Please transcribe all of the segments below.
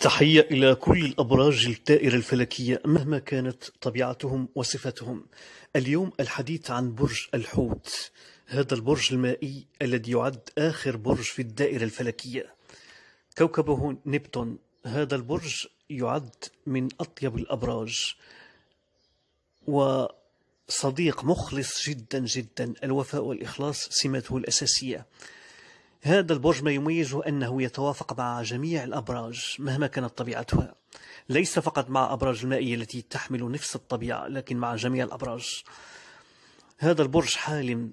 تحية إلى كل الأبراج الطائرة الفلكية مهما كانت طبيعتهم وصفتهم. اليوم الحديث عن برج الحوت، هذا البرج المائي الذي يعد آخر برج في الدائرة الفلكية. كوكبه نبتون، هذا البرج يعد من أطيب الأبراج. وصديق مخلص جدا جدا، الوفاء والإخلاص سمته الأساسية. هذا البرج ما يميزه أنه يتوافق مع جميع الأبراج مهما كانت طبيعتها ليس فقط مع أبراج المائية التي تحمل نفس الطبيعة لكن مع جميع الأبراج هذا البرج حالم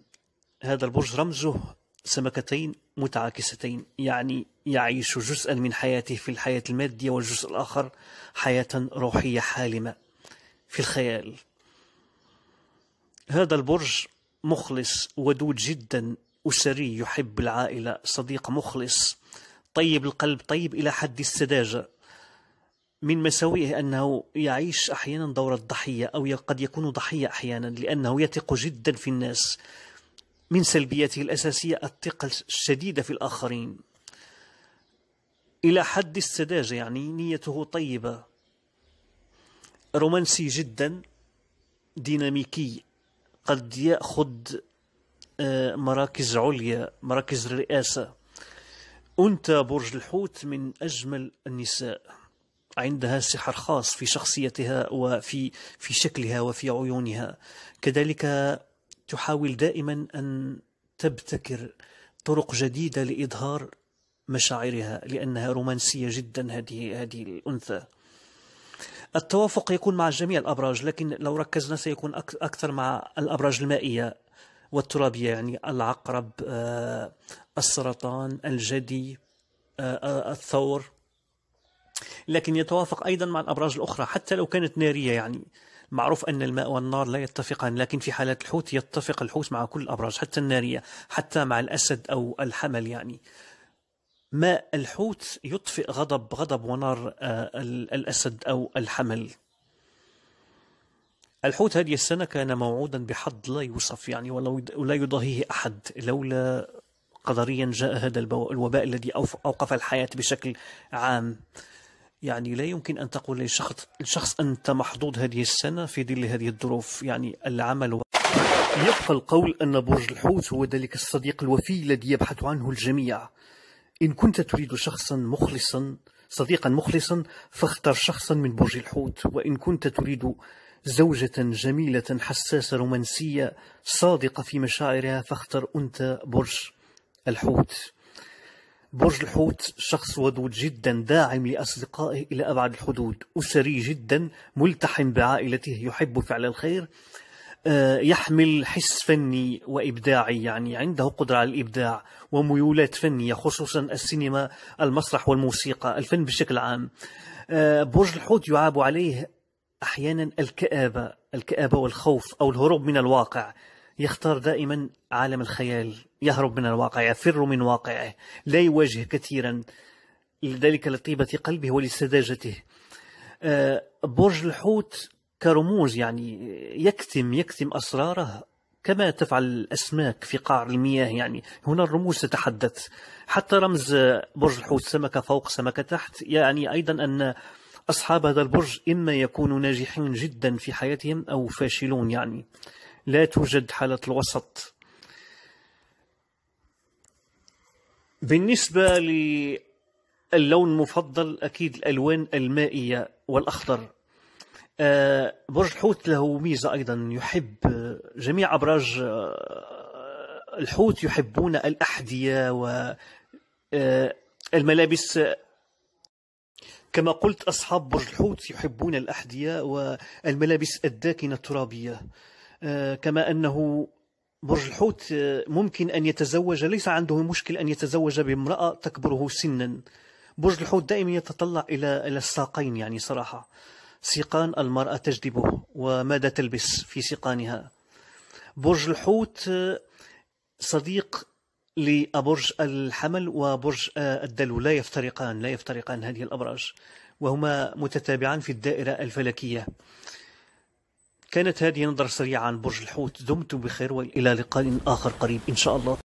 هذا البرج رمزه سمكتين متعاكستين يعني يعيش جزءا من حياته في الحياة المادية والجزء الآخر حياة روحية حالمة في الخيال هذا البرج مخلص ودود جدا أسري يحب العائلة صديق مخلص طيب القلب طيب إلى حد السذاجة من مساوئه أنه يعيش أحيانا دور الضحية أو قد يكون ضحية أحيانا لأنه يثق جدا في الناس من سلبياته الأساسية الثقة الشديدة في الآخرين إلى حد السذاجة يعني نيته طيبة رومانسي جدا ديناميكي قد يأخذ مراكز عليا مراكز الرئاسة أنت برج الحوت من أجمل النساء عندها سحر خاص في شخصيتها وفي في شكلها وفي عيونها كذلك تحاول دائما أن تبتكر طرق جديدة لإظهار مشاعرها لأنها رومانسية جدا هذه هذه الأنثى التوافق يكون مع جميع الأبراج لكن لو ركزنا سيكون أكثر مع الأبراج المائية والترابية يعني العقرب آه، السرطان الجدي آه، آه، الثور لكن يتوافق أيضا مع الأبراج الأخرى حتى لو كانت نارية يعني معروف أن الماء والنار لا يتفقان لكن في حالات الحوت يتفق الحوت مع كل الأبراج حتى النارية حتى مع الأسد أو الحمل يعني ماء الحوت يطفئ غضب غضب ونار الأسد أو الحمل الحوت هذه السنة كان موعودا بحظ لا يوصف يعني ولا يضاهيه أحد لولا قدريا جاء هذا الوباء الذي أوقف الحياة بشكل عام يعني لا يمكن أن تقول لشخص الشخص أنت محظوظ هذه السنة في ظل هذه الظروف يعني العمل و... يخفى القول أن برج الحوت هو ذلك الصديق الوفي الذي يبحث عنه الجميع إن كنت تريد شخصا مخلصا صديقا مخلصا فاختر شخصا من برج الحوت وإن كنت تريد زوجة جميلة حساسة رومانسية صادقة في مشاعرها فاختر أنت برج الحوت برج الحوت شخص ودود جدا داعم لأصدقائه إلى أبعد الحدود أسري جدا ملتحم بعائلته يحب فعل الخير آه، يحمل حس فني وإبداعي يعني عنده قدرة على الإبداع وميولات فنية خصوصا السينما المسرح والموسيقى الفن بشكل عام آه، برج الحوت يعاب عليه أحيانا الكآبة الكآبة والخوف أو الهروب من الواقع يختار دائما عالم الخيال يهرب من الواقع يفر من واقعه لا يواجه كثيرا لذلك لطيبة قلبه ولسذاجته آه، برج الحوت كرموز يعني يكتم يكتم أسراره كما تفعل الأسماك في قعر المياه يعني هنا الرموز تتحدث حتى رمز برج الحوت سمكة فوق سمكة تحت يعني أيضا أن أصحاب هذا البرج إما يكونوا ناجحين جدا في حياتهم أو فاشلون يعني لا توجد حالة الوسط بالنسبة للون المفضل أكيد الألوان المائية والأخضر آه، برج الحوت له ميزة أيضا يحب جميع أبراج آه، الحوت يحبون الأحذية و آه، الملابس كما قلت أصحاب برج الحوت يحبون الأحذية والملابس الداكنة الترابية آه، كما أنه برج الحوت آه، ممكن أن يتزوج ليس عنده مشكل أن يتزوج بامرأة تكبره سنا برج الحوت دائما يتطلع إلى الساقين يعني صراحة سيقان المرأة تجذبه وماذا تلبس في سيقانها برج الحوت آه، صديق لبرج الحمل وبرج آه، الدلو لا يفترقان لا يفترقان هذه الأبراج وهما متتابعان في الدائرة الفلكية كانت هذه نظرة سريعة عن برج الحوت دمتم بخير وإلى لقاء آخر قريب إن شاء الله